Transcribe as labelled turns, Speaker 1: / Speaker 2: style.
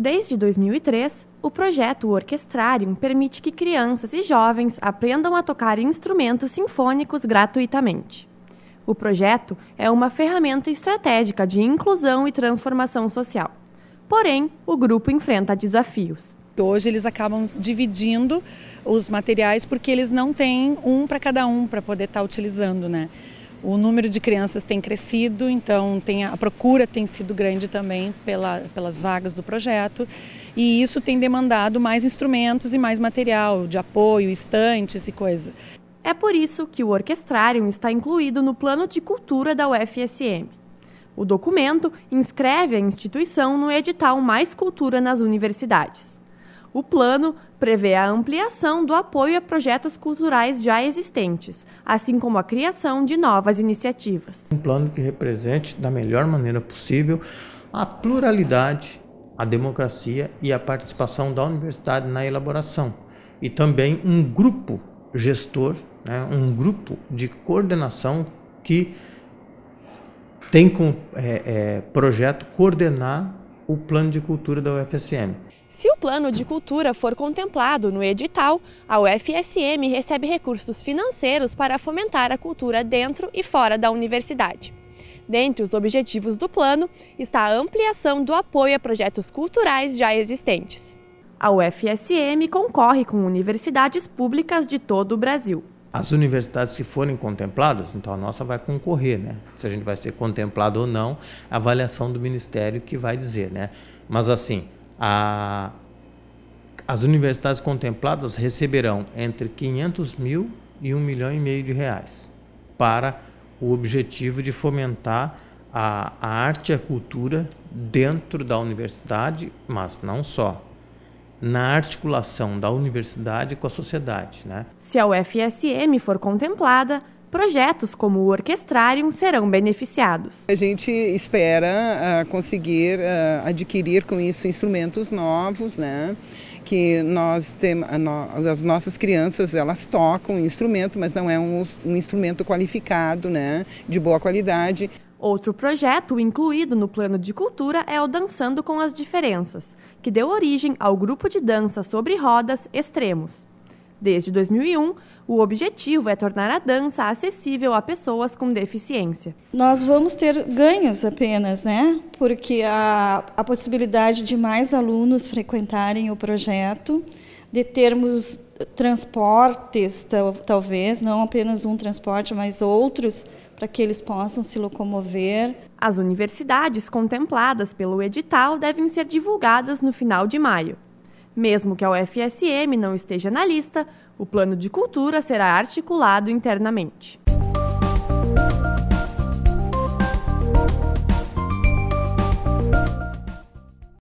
Speaker 1: Desde 2003, o projeto Orquestrarium permite que crianças e jovens aprendam a tocar instrumentos sinfônicos gratuitamente. O projeto é uma ferramenta estratégica de inclusão e transformação social. Porém, o grupo enfrenta desafios. Hoje eles acabam dividindo os materiais porque eles não têm um para cada um para poder estar tá utilizando, né? O número de crianças tem crescido, então tem a, a procura tem sido grande também pela, pelas vagas do projeto e isso tem demandado mais instrumentos e mais material de apoio, estantes e coisa. É por isso que o Orquestrarium está incluído no Plano de Cultura da UFSM. O documento inscreve a instituição no edital Mais Cultura nas Universidades. O plano prevê a ampliação do apoio a projetos culturais já existentes, assim como a criação de novas iniciativas.
Speaker 2: Um plano que represente, da melhor maneira possível, a pluralidade, a democracia e a participação da universidade na elaboração, e também um grupo gestor, né, um grupo de coordenação que tem como é, é, projeto coordenar o plano de cultura da UFSM.
Speaker 1: Se o plano de cultura for contemplado no edital, a UFSM recebe recursos financeiros para fomentar a cultura dentro e fora da universidade. Dentre os objetivos do plano está a ampliação do apoio a projetos culturais já existentes. A UFSM concorre com universidades públicas de todo o Brasil.
Speaker 2: As universidades que forem contempladas, então a nossa vai concorrer, né? Se a gente vai ser contemplado ou não, a avaliação do Ministério que vai dizer, né? Mas assim, a, as universidades contempladas receberão entre 500 mil e 1 milhão e meio de reais para o objetivo de fomentar a, a arte e a cultura dentro da universidade, mas não só, na articulação da universidade com a sociedade. Né?
Speaker 1: Se a UFSM for contemplada, Projetos como o Orquestrarium serão beneficiados. A gente espera uh, conseguir uh, adquirir com isso instrumentos novos, né? que nós tem, ah, as nossas crianças elas tocam um instrumento, mas não é um, um instrumento qualificado, né, de boa qualidade. Outro projeto incluído no plano de cultura é o Dançando com as Diferenças, que deu origem ao grupo de dança sobre rodas Extremos. Desde 2001, o objetivo é tornar a dança acessível a pessoas com deficiência. Nós vamos ter ganhos apenas, né? Porque a, a possibilidade de mais alunos frequentarem o projeto, de termos transportes, talvez, não apenas um transporte, mas outros, para que eles possam se locomover. As universidades contempladas pelo edital devem ser divulgadas no final de maio. Mesmo que a UFSM não esteja na lista, o plano de cultura será articulado internamente.